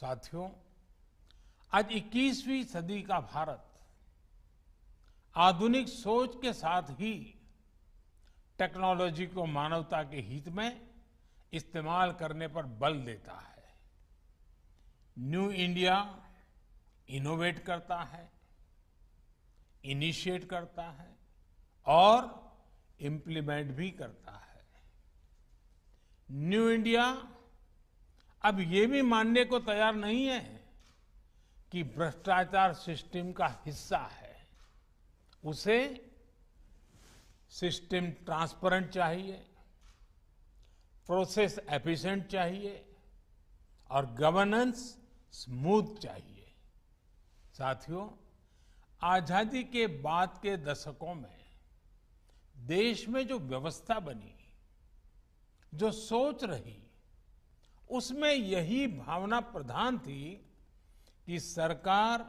साथियों आज 21वीं सदी का भारत आधुनिक सोच के साथ ही टेक्नोलॉजी को मानवता के हित में इस्तेमाल करने पर बल देता है न्यू इंडिया इनोवेट करता है इनिशिएट करता है और इम्प्लीमेंट भी करता है न्यू इंडिया अब ये भी मानने को तैयार नहीं है कि भ्रष्टाचार सिस्टम का हिस्सा है उसे सिस्टम ट्रांसपेरेंट चाहिए प्रोसेस एफिशिएंट चाहिए और गवर्नेंस स्मूथ चाहिए साथियों आजादी के बाद के दशकों में देश में जो व्यवस्था बनी जो सोच रही उसमें यही भावना प्रधान थी कि सरकार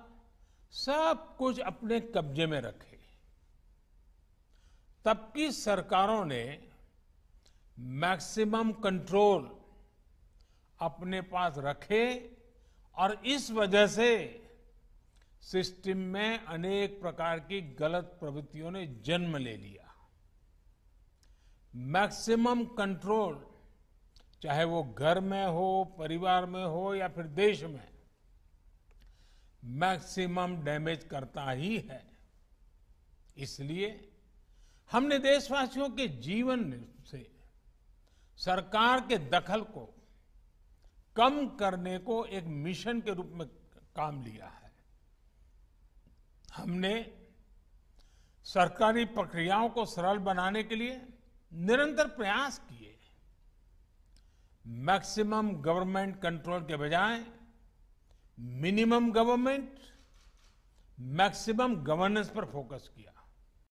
सब कुछ अपने कब्जे में रखे तब की सरकारों ने मैक्सिमम कंट्रोल अपने पास रखे और इस वजह से सिस्टम में अनेक प्रकार की गलत प्रवृत्तियों ने जन्म ले लिया मैक्सिमम कंट्रोल चाहे वो घर में हो परिवार में हो या फिर देश में मैक्सिमम डैमेज करता ही है इसलिए हमने देशवासियों के जीवन से सरकार के दखल को कम करने को एक मिशन के रूप में काम लिया है हमने सरकारी प्रक्रियाओं को सरल बनाने के लिए निरंतर प्रयास किए मैक्सिमम गवर्नमेंट कंट्रोल के बजाय मिनिमम गवर्नमेंट मैक्सिमम गवर्नेंस पर फोकस किया